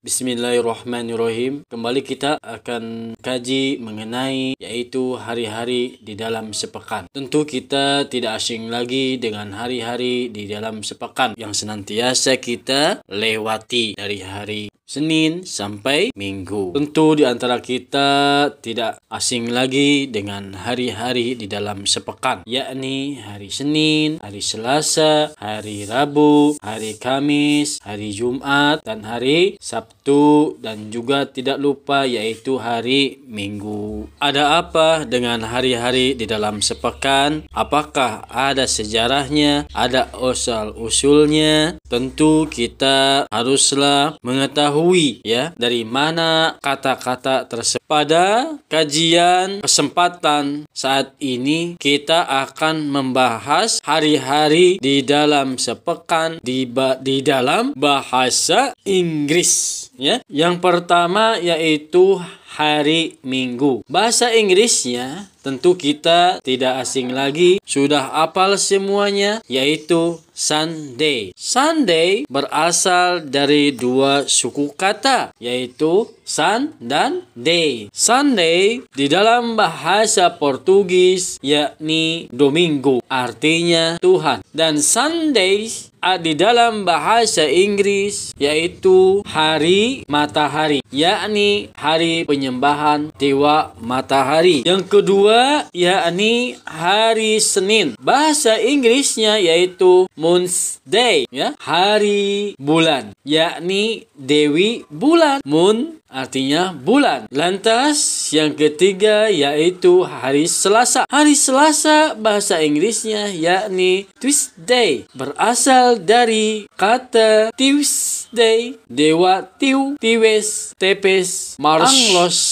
Bismillahirrahmanirrahim. Kembali kita akan kaji mengenai yaitu hari-hari di dalam sepekan. Tentu kita tidak asing lagi dengan hari-hari di dalam sepekan yang senantiasa kita lewati dari hari Senin sampai Minggu. Tentu di antara kita tidak asing lagi dengan hari-hari di dalam sepekan, yakni hari Senin, hari Selasa, hari Rabu, hari Kamis, hari Jumat, dan hari Sabtu. Sabtu dan juga tidak lupa yaitu hari Minggu. Ada apa dengan hari-hari di dalam sepekan? Apakah ada sejarahnya? Ada usul usulnya Tentu kita haruslah mengetahui ya dari mana kata-kata tersebut. Pada kajian kesempatan saat ini kita akan membahas hari-hari di dalam sepekan di, di dalam bahasa Inggris ya. Yang pertama yaitu hari Minggu. Bahasa Inggrisnya Tentu kita tidak asing lagi, sudah apal semuanya, yaitu Sunday. Sunday berasal dari dua suku kata, yaitu sun dan day. Sunday di dalam bahasa Portugis yakni Domingo, artinya Tuhan. Dan Sundays di dalam bahasa Inggris yaitu hari matahari, yakni hari penyembahan dewa matahari. Yang kedua kedua yakni hari Senin. Bahasa Inggrisnya yaitu Moon's Day, ya, hari bulan, yakni Dewi Bulan, Moon artinya bulan. Lantas yang ketiga yaitu hari Selasa. Hari Selasa bahasa Inggrisnya yakni Tuesday berasal dari kata Tuesday dewa Tiu Tiwes Tepes Mars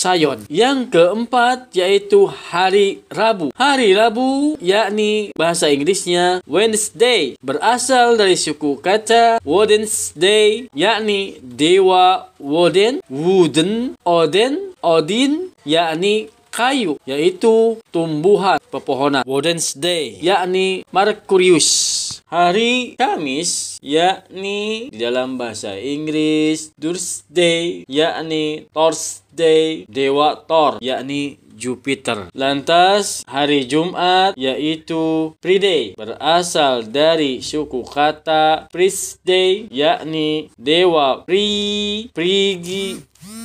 Sayon. Yang keempat yaitu hari Rabu. Hari Rabu yakni bahasa Inggrisnya Wednesday berasal dari suku kata Wednesday yakni dewa Woden Wood wooden, odin, odin, yakni kayu, yaitu tumbuhan pepohonan. Day, yakni Mercurius. Hari Kamis, yakni di dalam bahasa Inggris Thursday, yakni Thursday, Dewa Thor, yakni Jupiter. Lantas hari Jumat yaitu Friday berasal dari suku kata Friday, yakni dewa Pri Prigi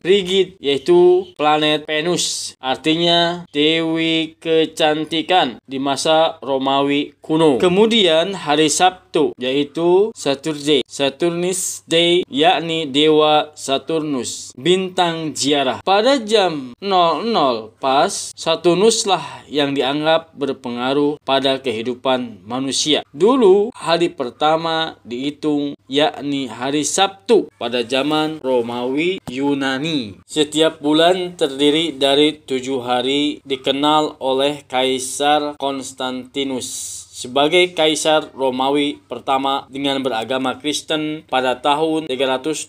Rigid yaitu planet Venus artinya dewi kecantikan di masa Romawi kuno. Kemudian hari Sabtu Sabtu yaitu Saturday, Saturnus Day yakni dewa Saturnus, bintang ziarah. Pada jam 00 pas Saturnuslah yang dianggap berpengaruh pada kehidupan manusia. Dulu hari pertama dihitung yakni hari Sabtu pada zaman Romawi Yunani. Setiap bulan terdiri dari tujuh hari dikenal oleh Kaisar Konstantinus sebagai kaisar Romawi pertama dengan beragama Kristen pada tahun 321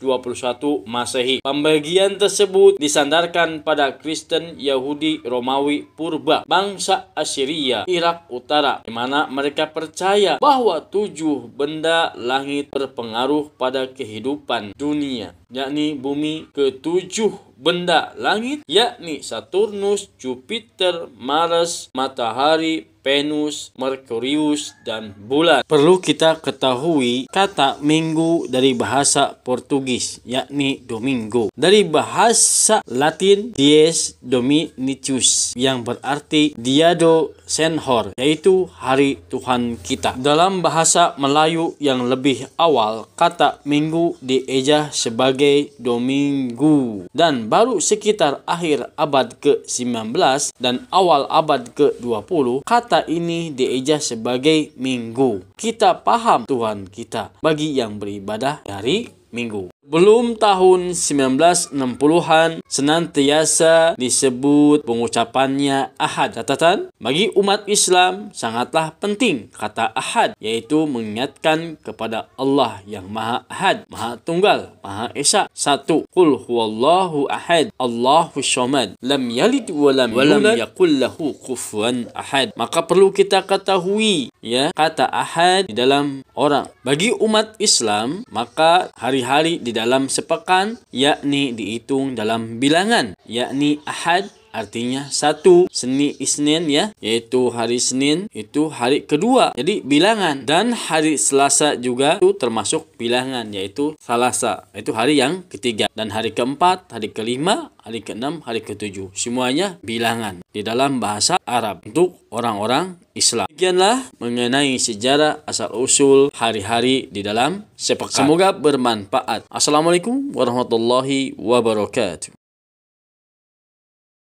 Masehi. Pembagian tersebut disandarkan pada Kristen Yahudi Romawi Purba, bangsa Assyria, Irak Utara, di mana mereka percaya bahwa tujuh benda langit berpengaruh pada kehidupan dunia, yakni bumi ketujuh benda langit yakni Saturnus, Jupiter, Mars, matahari, Venus, Merkurius, dan bulan. Perlu kita ketahui kata minggu dari bahasa Portugis, yakni domingo. Dari bahasa Latin, dies dominicus, yang berarti diado senhor, yaitu hari Tuhan kita. Dalam bahasa Melayu yang lebih awal, kata minggu dieja sebagai domingu. Dan baru sekitar akhir abad ke-19 dan awal abad ke-20, kata kata ini dieja sebagai minggu. Kita paham Tuhan kita bagi yang beribadah hari minggu belum tahun 1960-an senantiasa disebut pengucapannya ahad. Catatan, bagi umat Islam sangatlah penting kata ahad yaitu mengingatkan kepada Allah yang Maha Ahad, Maha Tunggal, Maha Esa. Satu, Qul huwallahu ahad, Allahu syamad, lam yalid wa lam, yakullahu kufwan ahad. Maka perlu kita ketahui ya kata ahad di dalam orang. Bagi umat Islam maka hari-hari di dalam sepekan, yakni dihitung dalam bilangan, yakni Ahad, Artinya satu seni Isnin ya, yaitu hari Senin itu hari kedua. Jadi bilangan dan hari Selasa juga itu termasuk bilangan yaitu Selasa. Itu hari yang ketiga dan hari keempat, hari kelima, hari keenam, hari ketujuh. Semuanya bilangan di dalam bahasa Arab untuk orang-orang Islam. Demikianlah mengenai sejarah asal-usul hari-hari di dalam sepekan. Semoga bermanfaat. Assalamualaikum warahmatullahi wabarakatuh.